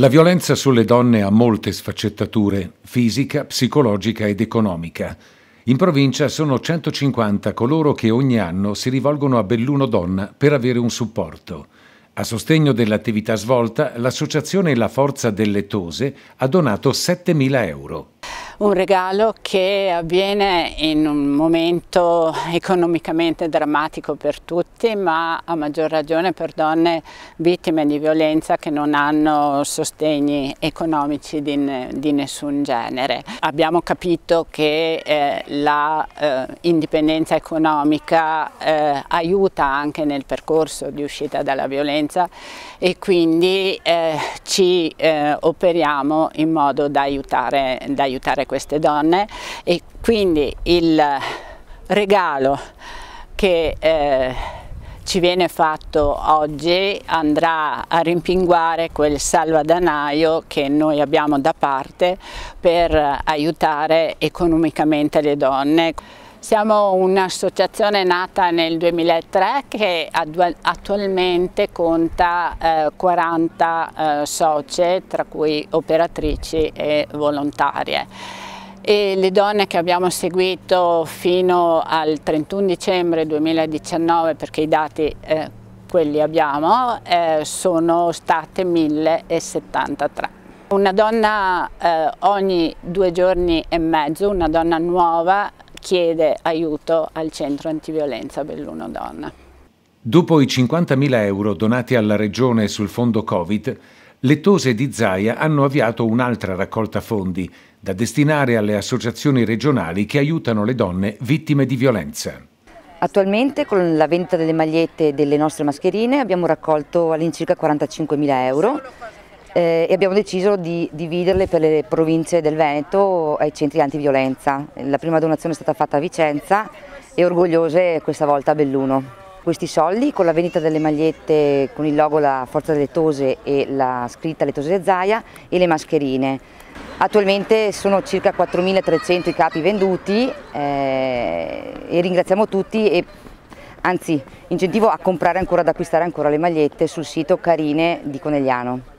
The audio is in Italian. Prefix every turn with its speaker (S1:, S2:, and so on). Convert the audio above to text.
S1: La violenza sulle donne ha molte sfaccettature, fisica, psicologica ed economica. In provincia sono 150 coloro che ogni anno si rivolgono a Belluno Donna per avere un supporto. A sostegno dell'attività svolta, l'associazione La Forza delle Tose ha donato 7.000 euro
S2: un regalo che avviene in un momento economicamente drammatico per tutti, ma a maggior ragione per donne vittime di violenza che non hanno sostegni economici di, di nessun genere. Abbiamo capito che eh, l'indipendenza eh, economica eh, aiuta anche nel percorso di uscita dalla violenza e quindi eh, ci eh, operiamo in modo da aiutare, da aiutare queste donne e quindi il regalo che eh, ci viene fatto oggi andrà a rimpinguare quel salvadanaio che noi abbiamo da parte per eh, aiutare economicamente le donne. Siamo un'associazione nata nel 2003 che attualmente conta 40 eh, eh, socie, tra cui operatrici e volontarie. E le donne che abbiamo seguito fino al 31 dicembre 2019, perché i dati eh, quelli abbiamo, sono state 1073. Una donna ogni due giorni e mezzo, una donna nuova chiede aiuto al centro antiviolenza Belluno Donna.
S1: Dopo i 50.000 euro donati alla Regione sul fondo Covid, Lettose di Zaia hanno avviato un'altra raccolta fondi da destinare alle associazioni regionali che aiutano le donne vittime di violenza.
S3: Attualmente con la vendita delle magliette e delle nostre mascherine abbiamo raccolto all'incirca 45.000 euro eh, e abbiamo deciso di dividerle per le province del Veneto ai centri antiviolenza. La prima donazione è stata fatta a Vicenza e orgogliose questa volta a Belluno. Questi soldi con la vendita delle magliette con il logo La Forza delle Tose e la scritta Le Tose Zaia e le mascherine. Attualmente sono circa 4.300 i capi venduti eh, e ringraziamo tutti e anzi incentivo a comprare ancora, ad acquistare ancora le magliette sul sito Carine di Conegliano.